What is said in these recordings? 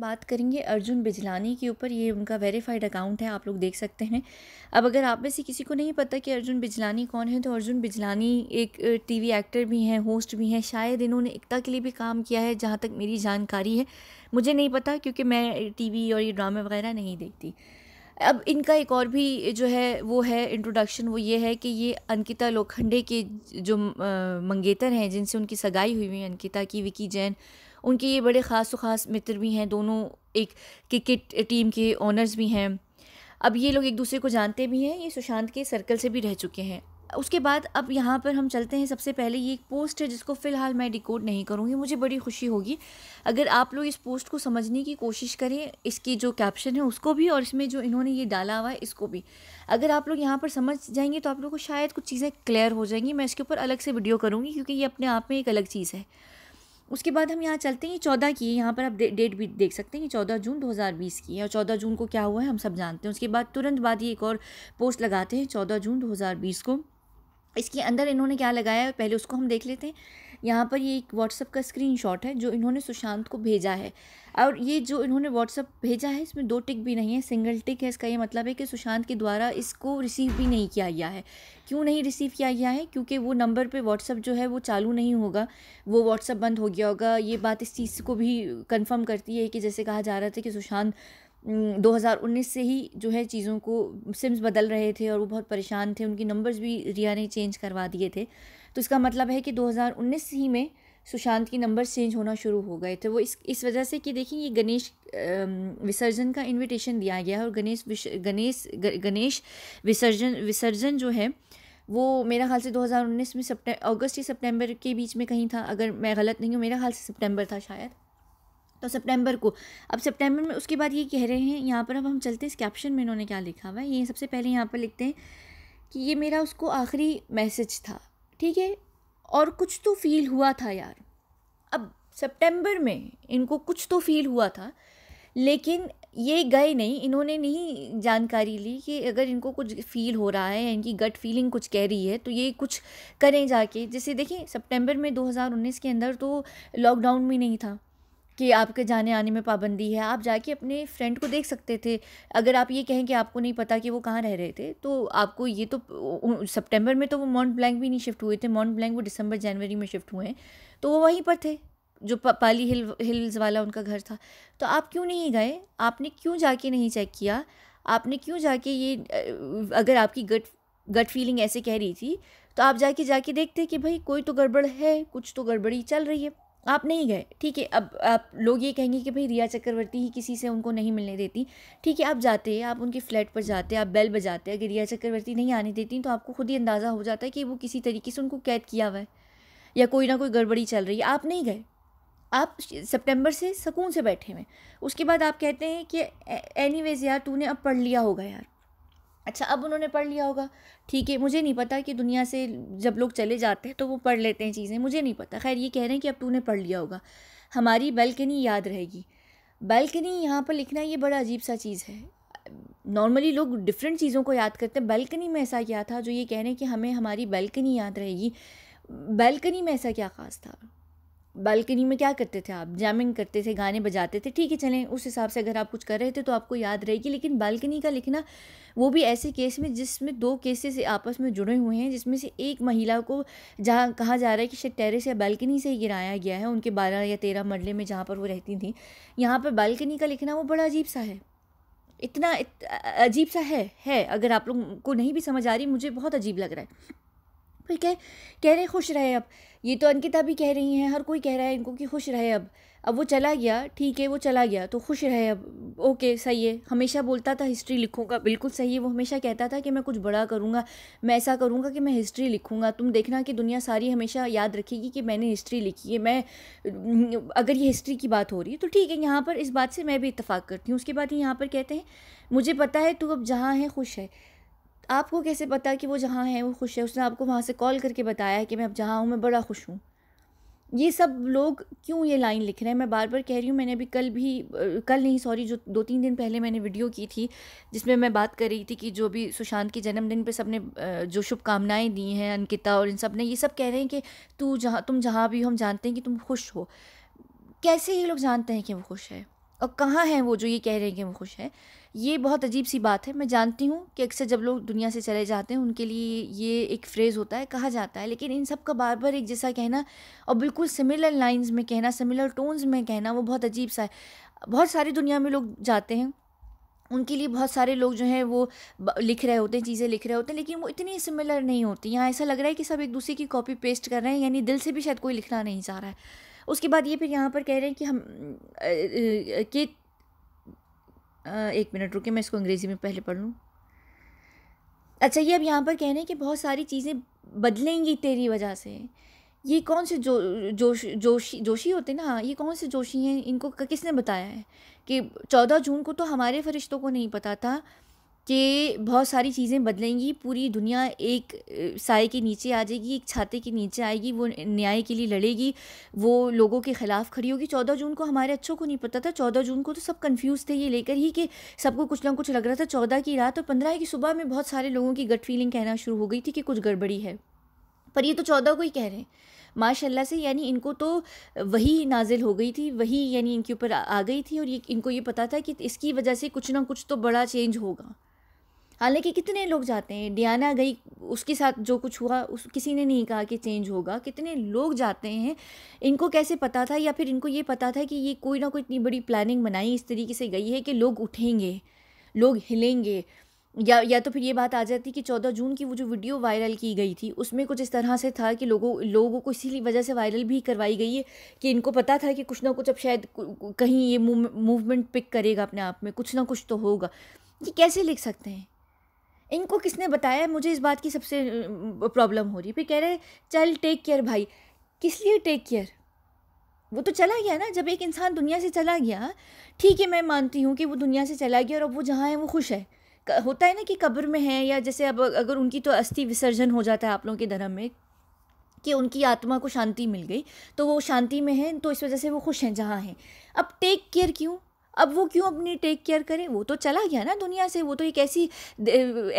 बात करेंगे अर्जुन बिजलानी के ऊपर ये उनका वेरीफाइड अकाउंट है आप लोग देख सकते हैं अब अगर आप में से किसी को नहीं पता कि अर्जुन बिजलानी कौन है तो अर्जुन बिजलानी एक टीवी एक्टर भी हैं होस्ट भी हैं शायद इन्होंने एकता के लिए भी काम किया है जहाँ तक मेरी जानकारी है मुझे नहीं पता क्योंकि मैं टीवी और ये ड्रामे वगैरह नहीं देखती अब इनका एक और भी जो है वो है इंट्रोडक्शन वो ये है कि ये अंकिता लोखंडे के जो मंगेतर हैं जिनसे उनकी सगाई हुई हुई अंकिता की विकी जैन उनके ये बड़े ख़ास ख़ास मित्र भी हैं दोनों एक क्रिकेट टीम के ऑनर्स भी हैं अब ये लोग एक दूसरे को जानते भी हैं ये सुशांत के सर्कल से भी रह चुके हैं उसके बाद अब यहाँ पर हम चलते हैं सबसे पहले ये एक पोस्ट है जिसको फ़िलहाल मैं डिकोड नहीं करूँगी मुझे बड़ी खुशी होगी अगर आप लोग इस पोस्ट को समझने की कोशिश करें इसकी जो कैप्शन है उसको भी और इसमें जो इन्होंने ये डाला हुआ है इसको भी अगर आप लोग यहाँ पर समझ जाएंगे तो आप लोग को शायद कुछ चीज़ें क्लियर हो जाएंगी मैं इसके ऊपर अलग से वीडियो करूँगी क्योंकि ये अपने आप में एक अलग चीज़ है उसके बाद हम यहाँ चलते हैं चौदह की यहाँ पर आप डेट भी देख सकते हैं चौदह जून 2020 की है और चौदह जून को क्या हुआ है हम सब जानते हैं उसके बाद तुरंत बाद ये एक और पोस्ट लगाते हैं चौदह जून 2020 को इसके अंदर इन्होंने क्या लगाया है पहले उसको हम देख लेते हैं यहाँ पर ये एक व्हाट्सअप का स्क्रीनशॉट है जो इन्होंने सुशांत को भेजा है और ये जो इन्होंने व्हाट्सअप भेजा है इसमें दो टिक भी नहीं है सिंगल टिक है इसका ये मतलब है कि सुशांत के द्वारा इसको रिसीव भी नहीं किया गया है क्यों नहीं रिसीव किया गया है क्योंकि वो नंबर पे व्हाट्सअप जो है वो चालू नहीं होगा वो व्हाट्सअप बंद हो गया होगा ये बात इस चीज़ को भी कन्फर्म करती है कि जैसे कहा जा रहा था कि सुशांत 2019 से ही जो है चीज़ों को सिम्स बदल रहे थे और वो बहुत परेशान थे उनकी नंबर्स भी रिया ने चेंज करवा दिए थे तो इसका मतलब है कि 2019 ही में सुशांत की नंबर्स चेंज होना शुरू हो गए थे वो इस इस वजह से कि देखिए ये गणेश विसर्जन का इनविटेशन दिया गया है और गणेश गणेश गणेश विसर्जन विसर्जन जो है वो मेरा ख्याल से 2019 में सप्टे अगस्त या सितंबर के बीच में कहीं था अगर मैं गलत नहीं हूँ मेरा ख्याल से सितंबर था शायद तो सितंबर को अब सितंबर में उसके बाद ये कह रहे हैं यहाँ पर अब हम चलते हैं इस कैप्शन में इन्होंने क्या लिखा हुआ है ये सबसे पहले यहाँ पर लिखते हैं कि ये मेरा उसको आखिरी मैसेज था ठीक है और कुछ तो फील हुआ था यार अब सितंबर में इनको कुछ तो फील हुआ था लेकिन ये गए नहीं इन्होंने नहीं जानकारी ली कि अगर इनको कुछ फील हो रहा है या इनकी गट फीलिंग कुछ कह रही है तो ये कुछ करें जाके जैसे देखिए सितंबर में 2019 के अंदर तो लॉकडाउन भी नहीं था कि आपके जाने आने में पाबंदी है आप जाके अपने फ्रेंड को देख सकते थे अगर आप ये कहें कि आपको नहीं पता कि वो कहाँ रह रहे थे तो आपको ये तो सितंबर में तो वो माउंट ब्लैंक भी नहीं शिफ्ट हुए थे माउंट ब्लैंक वो दिसंबर जनवरी में शिफ्ट हुए हैं तो वो वहीं पर थे जो पाली हिल हिल्स वाला उनका घर था तो आप क्यों नहीं गए आपने क्यों जाके नहीं चेक किया आपने क्यों जाके ये अगर आपकी गट गट फीलिंग ऐसे कह रही थी तो आप जाके जाके देखते कि भाई कोई तो गड़बड़ है कुछ तो गड़बड़ी चल रही है आप नहीं गए ठीक है अब आप लोग ये कहेंगे कि भाई रिया चक्रवर्ती ही किसी से उनको नहीं मिलने देती ठीक है आप जाते आप उनके फ्लैट पर जाते आप बेल बजाते अगर रिया चक्रवर्ती नहीं आने देती तो आपको खुद ही अंदाज़ा हो जाता है कि वो किसी तरीके से उनको कैद किया हुआ है या कोई ना कोई गड़बड़ी चल रही है आप नहीं गए आप सितंबर से सुकून से बैठे हुए उसके बाद आप कहते हैं कि एनीवेज यार तूने अब पढ़ लिया होगा यार अच्छा अब उन्होंने पढ़ लिया होगा ठीक है मुझे नहीं पता कि दुनिया से जब लोग चले जाते हैं तो वो पढ़ लेते हैं चीज़ें मुझे नहीं पता खैर ये कह रहे हैं कि अब तूने पढ़ लिया होगा हमारी बैल्कनी याद रहेगी बैल्कनी यहाँ पर लिखना ये बड़ा अजीब सा चीज़ है नॉर्मली लोग डिफरेंट चीज़ों को याद करते हैं बैल्कनी में ऐसा क्या था जो ये कह रहे हैं कि हमें हमारी बैल्कनी याद रहेगी बैल्कनी में ऐसा क्या ख़ास था बालकनी में क्या करते थे आप जैमिंग करते थे गाने बजाते थे ठीक है चलें उस हिसाब से अगर आप कुछ कर रहे थे तो आपको याद रहेगी लेकिन बालकनी का लिखना वो भी ऐसे केस में जिसमें दो केसेस आपस में जुड़े हुए हैं जिसमें से एक महिला को जहाँ कहा जा रहा है कि शायद टेरेस या बालकनी से ही गिराया गया है उनके बारह या तेरह मरले में जहाँ पर वो रहती थी यहाँ पर बालकनी का लिखना वो बड़ा अजीब सा है इतना इत, अजीब सा है है अगर आप लोग को नहीं भी समझ आ रही मुझे बहुत अजीब लग रहा है ठीक है कह रहे खुश रहे अब ये तो अंकिता भी कह रही हैं हर कोई कह रहा है इनको कि खुश रहे अब अब वो चला गया ठीक है वो चला गया तो खुश रहे अब ओके सही है हमेशा बोलता था हिस्ट्री लिखूंगा बिल्कुल सही है वो हमेशा कहता था कि मैं कुछ बड़ा करूँगा मैं ऐसा करूँगा कि मैं हिस्ट्री लिखूँगा तुम देखना कि दुनिया सारी हमेशा याद रखेगी कि मैंने हिस्ट्री लिखी है मैं अगर ये हिस्ट्री की बात हो रही है तो ठीक है यहाँ पर इस बात से मैं भी इतफाक़ करती हूँ उसके बाद ही यहाँ पर कहते हैं मुझे पता है तू अब जहाँ है खुश है आपको कैसे पता कि वो जहाँ है वो खुश है उसने आपको वहाँ से कॉल करके बताया है कि मैं अब जहाँ हूँ मैं बड़ा खुश हूँ ये सब लोग क्यों ये लाइन लिख रहे हैं मैं बार बार कह रही हूँ मैंने अभी कल भी कल नहीं सॉरी जो दो तीन दिन पहले मैंने वीडियो की थी जिसमें मैं बात कर रही थी कि जो भी सुशांत के जन्मदिन पे सबने जो शुभकामनाएं दी हैं अंकिता और इन सब ने ये सब कह रहे हैं कि तू जहाँ तुम जहाँ भी हम जानते हैं कि तुम खुश हो कैसे ये लोग जानते हैं कि वो खुश है और कहाँ हैं वो जो ये कह रहे हैं कि वो खुश है ये बहुत अजीब सी बात है मैं जानती हूँ कि अक्सर जब लोग दुनिया से चले जाते हैं उनके लिए ये एक फ्रेज़ होता है कहा जाता है लेकिन इन सब का बार बार एक जैसा कहना और बिल्कुल सिमिलर लाइंस में कहना सिमिलर टोन्स में कहना वो बहुत अजीब सा है बहुत सारी दुनिया में लोग जाते हैं उनके लिए बहुत सारे लोग जो हैं वो लिख रहे होते हैं चीज़ें लिख रहे होते हैं लेकिन वो इतनी सिमिलर नहीं होती यहाँ ऐसा लग रहा है कि सब एक दूसरे की कॉपी पेस्ट कर रहे हैं यानी दिल से भी शायद कोई लिखना नहीं चाह रहा है उसके बाद ये फिर यहाँ पर कह रहे हैं कि हम कि एक मिनट रुके मैं इसको अंग्रेज़ी में पहले पढ़ लूँ अच्छा ये अब यहाँ पर कह रहे हैं कि बहुत सारी चीज़ें बदलेंगी तेरी वजह से ये कौन से जो जोश जोशी जोशी होते ना हाँ, ये कौन से जोशी हैं इनको किसने बताया है कि चौदह जून को तो हमारे फरिश्तों को नहीं पता था कि बहुत सारी चीज़ें बदलेंगी पूरी दुनिया एक साय के नीचे आ जाएगी एक छाते के नीचे आएगी वो न्याय के लिए लड़ेगी वो लोगों के ख़िलाफ़ खड़ी होगी चौदह जून को हमारे अच्छों को नहीं पता था चौदह जून को तो सब कंफ्यूज थे ये लेकर ही कि सबको कुछ ना कुछ लग रहा था चौदह की रात और पंद्रह की सुबह में बहुत सारे लोगों की गट फीलिंग कहना शुरू हो गई थी कि कुछ गड़बड़ी है पर ये तो चौदह को ही कह रहे हैं माशाल्लाह से यानी इनको तो वही नाजिल हो गई थी वही यानी इनके ऊपर आ गई थी और ये इनको ये पता था कि इसकी वजह से कुछ ना कुछ तो बड़ा चेंज होगा हालांकि कितने लोग जाते हैं डियाना गई उसके साथ जो कुछ हुआ उस किसी ने नहीं कहा कि चेंज होगा कितने लोग जाते हैं इनको कैसे पता था या फिर इनको ये पता था कि ये कोई ना कोई इतनी बड़ी प्लानिंग बनाई इस तरीके से गई है कि लोग उठेंगे लोग हिलेंगे या या तो फिर ये बात आ जाती कि चौदह जून की वो जो वीडियो वायरल की गई थी उसमें कुछ इस तरह से था कि लोगों लोगों को इसी वजह से वायरल भी करवाई गई है कि इनको पता था कि कुछ ना कुछ अब शायद कहीं ये मूवमेंट पिक करेगा अपने आप में कुछ ना कुछ तो होगा ये कैसे लिख सकते हैं इनको किसने बताया मुझे इस बात की सबसे प्रॉब्लम हो रही फिर कह रहे चल टेक केयर भाई किस लिए टेक केयर वो तो चला गया ना जब एक इंसान दुनिया से चला गया ठीक है मैं मानती हूँ कि वो दुनिया से चला गया और अब वो जहाँ है वो खुश है होता है ना कि कब्र में है या जैसे अब अगर उनकी तो अस्थि विसर्जन हो जाता है आप लोगों के धर्म में कि उनकी आत्मा को शांति मिल गई तो वो शांति में है तो इस वजह से वो खुश हैं जहाँ हैं अब टेक केयर क्यों अब वो क्यों अपनी टेक केयर करें वो तो चला गया ना दुनिया से वो तो एक ऐसी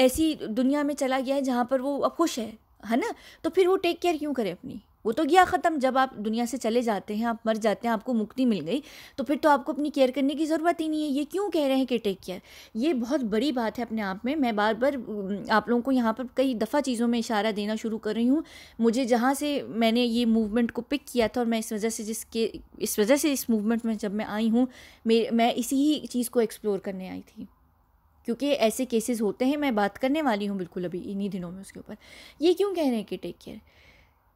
ऐसी दुनिया में चला गया है जहाँ पर वो अब खुश है है ना तो फिर वो टेक केयर क्यों करें अपनी वो तो गया ख़त्म जब आप दुनिया से चले जाते हैं आप मर जाते हैं आपको मुक्ति मिल गई तो फिर तो आपको अपनी केयर करने की ज़रूरत ही नहीं है ये क्यों कह रहे हैं कि टेक केयर ये बहुत बड़ी बात है अपने आप में मैं बार बार आप लोगों को यहाँ पर कई दफ़ा चीज़ों में इशारा देना शुरू कर रही हूँ मुझे जहाँ से मैंने ये मूवमेंट को पिक किया था और मैं इस वजह से जिसके इस वजह से इस मूवमेंट में जब मैं आई हूँ मैं इसी ही चीज़ को एक्सप्लोर करने आई थी क्योंकि ऐसे केसेस होते हैं मैं बात करने वाली हूँ बिल्कुल अभी इन्हीं दिनों में उसके ऊपर ये क्यों कह रहे हैं कि टेक केयर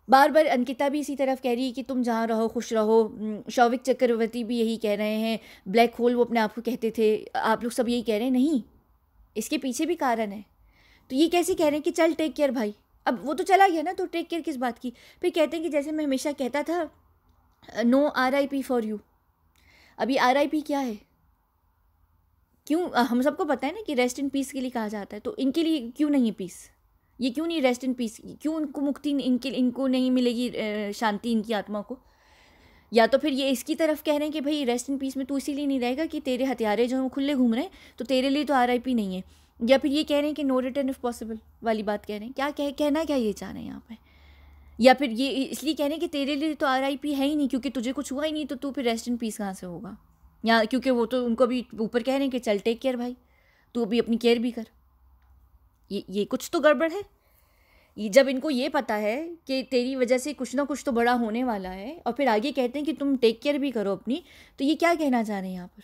बार बार अंकिता भी इसी तरफ कह रही है कि तुम जहाँ रहो खुश रहो शौविक चक्रवर्ती भी यही कह रहे हैं ब्लैक होल वो अपने आप को कहते थे आप लोग सब यही कह रहे हैं नहीं इसके पीछे भी कारण है तो ये कैसे कह रहे हैं कि चल टेक केयर भाई अब वो तो चला गया ना तो टेक केयर किस बात की फिर कहते हैं कि जैसे मैं हमेशा कहता था no R I P for you अभी आर आई पी क्या है क्यों हम सबको पता है ना कि रेस्ट इन पीस के लिए कहा जाता है तो इनके लिए क्यों नहीं है पीस ये क्यों नहीं रेस्ट इन पीस क्यों उनको मुक्ति इनके इनको नहीं मिलेगी शांति इनकी आत्मा को या तो फिर ये इसकी तरफ कह रहे हैं कि भाई रेस्ट इन पीस में तू इसीलिए नहीं रहेगा कि तेरे हथियारे जो हैं वो खुले घूम रहे हैं तो तेरे लिए तो आर नहीं है या फिर ये कह रहे हैं कि नो रिटर्न इफ़ पॉसिबल वाली बात कह रहे हैं क्या कह कहना क्या ये चाह रहे हैं यहाँ पर या फिर ये इसलिए कह रहे हैं कि तेरे लिए तो आर है ही नहीं क्योंकि तुझे कुछ हुआ ही नहीं तो तू फिर रेस्ट इन पीस कहाँ से होगा या क्योंकि वो तो उनको अभी ऊपर कह रहे हैं कि चल टेक केयर भाई तू अभी अपनी केयर भी कर ये ये कुछ तो गड़बड़ है ये जब इनको ये पता है कि तेरी वजह से कुछ ना कुछ तो बड़ा होने वाला है और फिर आगे कहते हैं कि तुम टेक केयर भी करो अपनी तो ये क्या कहना चाह रहे हैं यहाँ पर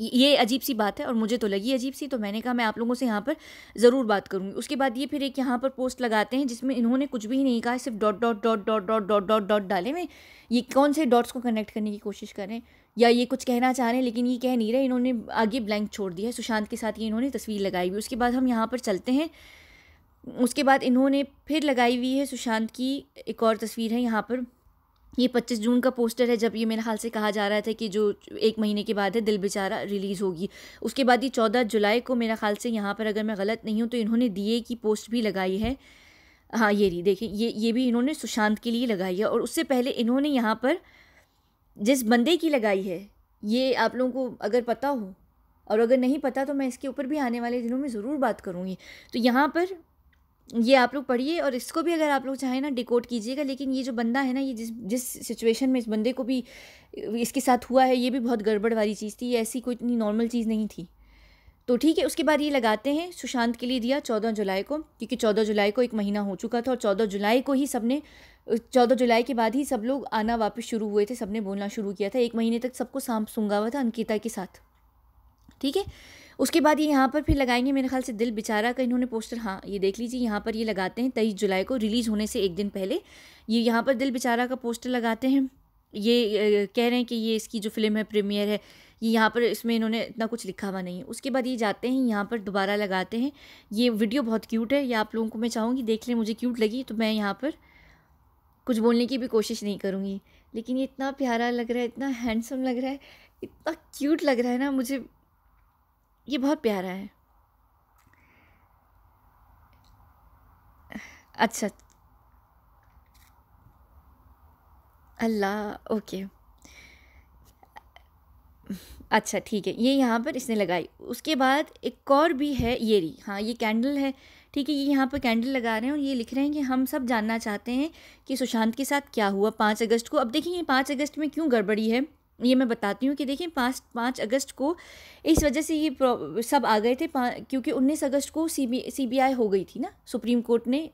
ये अजीब सी बात है और मुझे तो लगी अजीब सी तो मैंने कहा मैं आप लोगों से यहाँ पर ज़रूर बात करूँगी उसके बाद ये फिर एक यहाँ पर पोस्ट लगाते हैं जिसमें इन्होंने कुछ भी नहीं कहा सिर्फ dot dot dot dot dot dot dot dot डाले में ये कौन से डॉट्स को कनेक्ट करने की कोशिश करें या ये कुछ कहना चाह रहे हैं लेकिन ये कह नहीं रहे इन्होंने आगे ब्लैंक छोड़ दिया है सुशांत के साथ ये इन्होंने तस्वीर लगाई हुई उसके बाद हम यहाँ पर चलते हैं उसके बाद इन्होंने फिर लगाई हुई है सुशांत की एक और तस्वीर है यहाँ पर ये पच्चीस जून का पोस्टर है जब ये मेरे ख्याल से कहा जा रहा था कि जो एक महीने के बाद है दिल बेचारा रिलीज़ होगी उसके बाद ये चौदह जुलाई को मेरा ख्याल से यहाँ पर अगर मैं गलत नहीं हूँ तो इन्होंने दिए की पोस्ट भी लगाई है हाँ ये रही देखिए ये ये भी इन्होंने सुशांत के लिए लगाई है और उससे पहले इन्होंने यहाँ पर जिस बंदे की लगाई है ये आप लोगों को अगर पता हो और अगर नहीं पता तो मैं इसके ऊपर भी आने वाले दिनों में ज़रूर बात करूँगी तो यहाँ पर ये आप लोग पढ़िए और इसको भी अगर आप लोग चाहें ना डिकोड कीजिएगा लेकिन ये जो बंदा है ना ये जिस जिस सिचुएशन में इस बंदे को भी इसके साथ हुआ है ये भी बहुत गड़बड़ वाली चीज़ थी ये ऐसी कोई इतनी नॉर्मल चीज़ नहीं थी तो ठीक है उसके बाद ये लगाते हैं सुशांत के लिए दिया चौदह जुलाई को क्योंकि चौदह जुलाई को एक महीना हो चुका था और चौदह जुलाई को ही सबने चौदह जुलाई के बाद ही सब लोग आना वापस शुरू हुए थे सबने बोलना शुरू किया था एक महीने तक सबको सांप सूंगा हुआ था अंकिता के साथ ठीक है उसके बाद ये यहाँ पर फिर लगाएंगे मेरे ख्याल से दिल बेचारा का इन्होंने पोस्टर हाँ ये देख लीजिए यहाँ पर ये लगाते हैं तेईस जुलाई को रिलीज़ होने से एक दिन पहले ये यहाँ पर दिल बेचारा का पोस्टर लगाते हैं ये कह रहे हैं कि ये इसकी जो फिल्म है प्रीमियर है ये यहाँ पर इसमें इन्होंने इतना कुछ लिखा हुआ नहीं है उसके बाद ये जाते हैं यहाँ पर दोबारा लगाते हैं ये वीडियो बहुत क्यूट है ये आप लोगों को मैं चाहूँगी देख लें मुझे क्यूट लगी तो मैं यहाँ पर कुछ बोलने की भी कोशिश नहीं करूँगी लेकिन ये इतना प्यारा लग रहा है इतना हैंडसम लग रहा है इतना क्यूट लग रहा है ना मुझे ये बहुत प्यारा है अच्छा अल्लाह ओके अच्छा ठीक है ये यहाँ पर इसने लगाई उसके बाद एक और भी है येरी हाँ ये कैंडल है ठीक है ये यहाँ पर कैंडल लगा रहे हैं और ये लिख रहे हैं कि हम सब जानना चाहते हैं कि सुशांत के साथ क्या हुआ पाँच अगस्त को अब देखिए ये पाँच अगस्त में क्यों गड़बड़ी है ये मैं बताती हूँ कि देखिए पाँच पाँच अगस्त को इस वजह से ये सब आ गए थे क्योंकि उन्नीस अगस्त को C B C B I हो गई थी ना सुप्रीम कोर्ट ने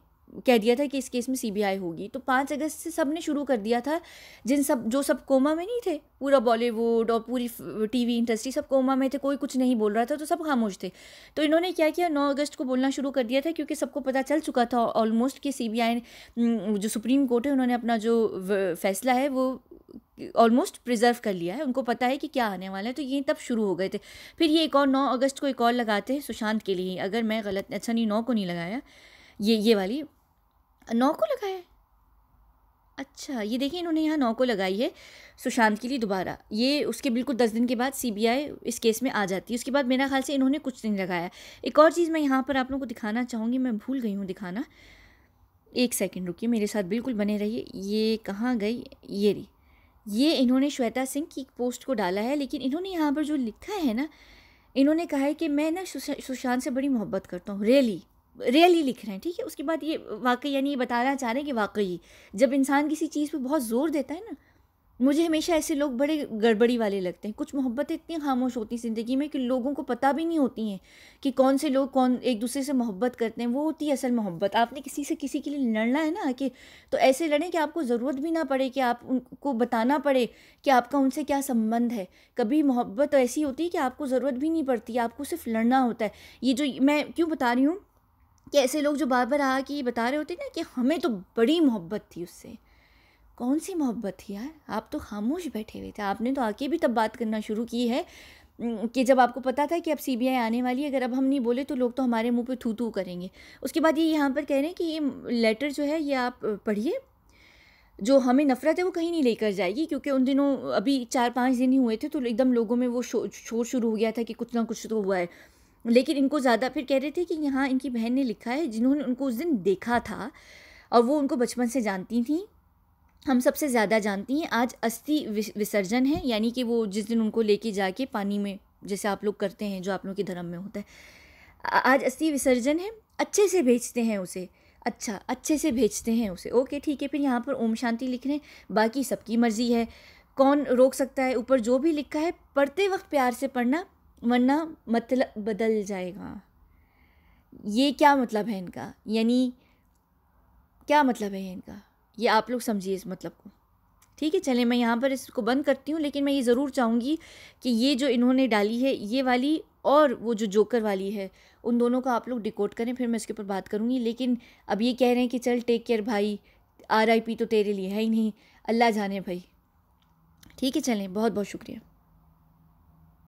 कह दिया था कि इस केस में सीबीआई होगी तो पाँच अगस्त से सब ने शुरू कर दिया था जिन सब जो सब कोमा में नहीं थे पूरा बॉलीवुड और पूरी टीवी इंडस्ट्री सब कोमा में थे कोई कुछ नहीं बोल रहा था तो सब खामोश थे तो इन्होंने क्या किया नौ अगस्त को बोलना शुरू कर दिया था क्योंकि सबको पता चल चुका था ऑलमोस्ट कि सी जो सुप्रीम कोर्ट है उन्होंने अपना जो फैसला है वो ऑलमोस्ट प्रिजर्व कर लिया है उनको पता है कि क्या आने वाला है तो ये तब शुरू हो गए थे फिर ये एक और नौ अगस्त को एक और लगाते हैं सुशांत के लिए अगर मैं गलत अच्छा नहीं नौ को नहीं लगाया ये ये वाली नौ को लगाया है अच्छा ये देखिए इन्होंने यहाँ नौ को लगाई है सुशांत के लिए दोबारा ये उसके बिल्कुल दस दिन के बाद सीबीआई इस केस में आ जाती है उसके बाद मेरा ख्याल से इन्होंने कुछ दिन लगाया एक और चीज़ मैं यहाँ पर आप लोगों को दिखाना चाहूँगी मैं भूल गई हूँ दिखाना एक सेकंड रुकिए मेरे साथ बिल्कुल बने रहिए ये कहाँ गई ये रही ये इन्होंने श्वेता सिंह की पोस्ट को डाला है लेकिन इन्होंने यहाँ पर जो लिखा है ना इन्होंने कहा है कि मैं ना सुशांत से बड़ी मोहब्बत करता हूँ रियली really? रियली लिख रहे हैं ठीक है उसके बाद ये वाकई यानी ये बताना चाह रहे हैं कि वाकई जब इंसान किसी चीज़ पे बहुत ज़ोर देता है ना मुझे हमेशा ऐसे लोग बड़े गड़बड़ी वाले लगते हैं कुछ मोहब्बतें इतनी खामोश होती हैं ज़िंदगी में कि लोगों को पता भी नहीं होती हैं कि कौन से लोग कौन एक दूसरे से मोहब्बत करते हैं वो होती है असल मोहब्बत आपने किसी से किसी के लिए लड़ना है ना कि तो ऐसे लड़ें कि आपको ज़रूरत भी ना पड़े कि आप उनको बताना पड़े कि आपका उनसे क्या संबंध है कभी मोहब्बत ऐसी होती है कि आपको ज़रूरत भी नहीं पड़ती आपको सिर्फ लड़ना होता है ये जो मैं क्यों बता रही हूँ कि ऐसे लोग जो बार बार आके ये बता रहे होते ना कि हमें तो बड़ी मोहब्बत थी उससे कौन सी मोहब्बत थी यार आप तो खामोश बैठे हुए थे आपने तो आके भी तब बात करना शुरू की है कि जब आपको पता था कि अब सी आने वाली है अगर अब हम नहीं बोले तो लोग तो हमारे मुंह पे थू थू करेंगे उसके बाद ये यहाँ पर कह रहे हैं कि ये लेटर जो है ये आप पढ़िए जो हमें नफ़रत है वो कहीं नहीं लेकर जाएगी क्योंकि उन दिनों अभी चार पाँच दिन ही हुए थे तो एकदम लोगों में वो शोर शुरू हो गया था कि कुछ ना कुछ तो हुआ है लेकिन इनको ज़्यादा फिर कह रहे थे कि यहाँ इनकी बहन ने लिखा है जिन्होंने उनको उस दिन देखा था और वो उनको बचपन से जानती थी हम सबसे ज़्यादा जानती हैं आज अस्थि विसर्जन है यानी कि वो जिस दिन उनको लेके जाके पानी में जैसे आप लोग करते हैं जो आप लोग के धर्म में होता है आज अस्थि विसर्जन है अच्छे से भेजते हैं उसे अच्छा अच्छे से भेजते हैं उसे ओके ठीक है फिर यहाँ पर ओम शांति लिख रहे हैं बाकी सबकी मर्ज़ी है कौन रोक सकता है ऊपर जो भी लिखा है पढ़ते वक्त प्यार से पढ़ना वरना मतलब बदल जाएगा ये क्या मतलब है इनका यानी क्या मतलब है इनका ये आप लोग समझिए इस मतलब को ठीक है चलें मैं यहाँ पर इसको बंद करती हूँ लेकिन मैं ये ज़रूर चाहूँगी कि ये जो इन्होंने डाली है ये वाली और वो जो जोकर वाली है उन दोनों का आप लोग डिकोड करें फिर मैं इसके ऊपर बात करूँगी लेकिन अब ये कह रहे हैं कि चल टेक केयर भाई आर आई पी तो तेरे लिए है ही नहीं अल्लाह जाने भाई ठीक है चलें बहुत बहुत शुक्रिया